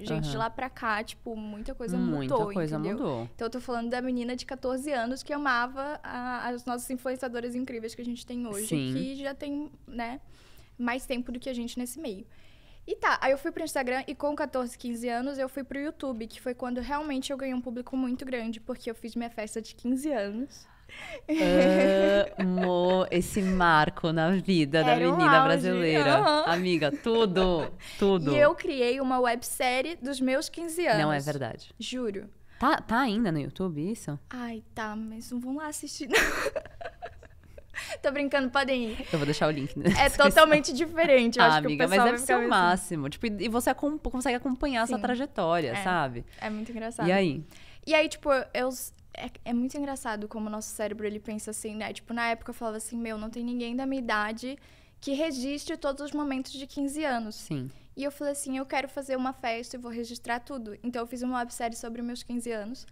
Gente, uhum. de lá pra cá, tipo, muita coisa muita mudou. Muita coisa entendeu? mudou. Então eu tô falando da menina de 14 anos que amava a, as nossas influenciadoras incríveis que a gente tem hoje, Sim. que já tem, né, mais tempo do que a gente nesse meio. E tá, aí eu fui pro Instagram e com 14, 15 anos eu fui pro YouTube, que foi quando realmente eu ganhei um público muito grande, porque eu fiz minha festa de 15 anos. Amo esse marco na vida Era da menina um brasileira. Uhum. Amiga, tudo, tudo. E eu criei uma websérie dos meus 15 anos. Não é verdade. Juro. Tá, tá ainda no YouTube isso? Ai, tá, mas não vão lá assistir. Não. Tô brincando, podem ir. Eu vou deixar o link. É totalmente diferente, eu ah, acho amiga, que o mas deve ser o assim. máximo. Assim. Tipo, e você acom consegue acompanhar Sim. essa trajetória, é. sabe? É muito engraçado. E aí? E aí, tipo, eu, é, é, muito engraçado como o nosso cérebro ele pensa assim, né? Tipo, na época eu falava assim, meu, não tem ninguém da minha idade que registre todos os momentos de 15 anos. Sim. E eu falei assim, eu quero fazer uma festa e vou registrar tudo. Então eu fiz uma websérie sobre meus 15 anos.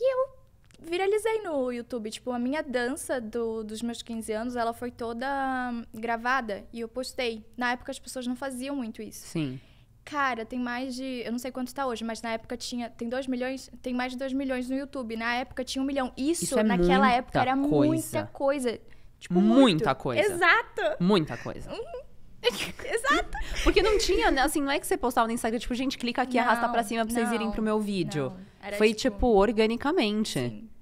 E eu viralizei no YouTube, tipo, a minha dança do, dos meus 15 anos, ela foi toda hum, gravada e eu postei. Na época as pessoas não faziam muito isso. Sim. Cara, tem mais de. Eu não sei quanto está hoje, mas na época tinha. Tem 2 milhões? Tem mais de 2 milhões no YouTube. Na época tinha um milhão. Isso, Isso é naquela época era coisa. muita coisa. Tipo, muita muito. coisa. Exato. Muita coisa. Uhum. Exato. Porque não tinha, né, assim, não é que você postava no Instagram, tipo, gente, clica aqui, e arrasta pra cima pra não, vocês irem pro meu vídeo. Foi, tipo, tipo organicamente. Sim.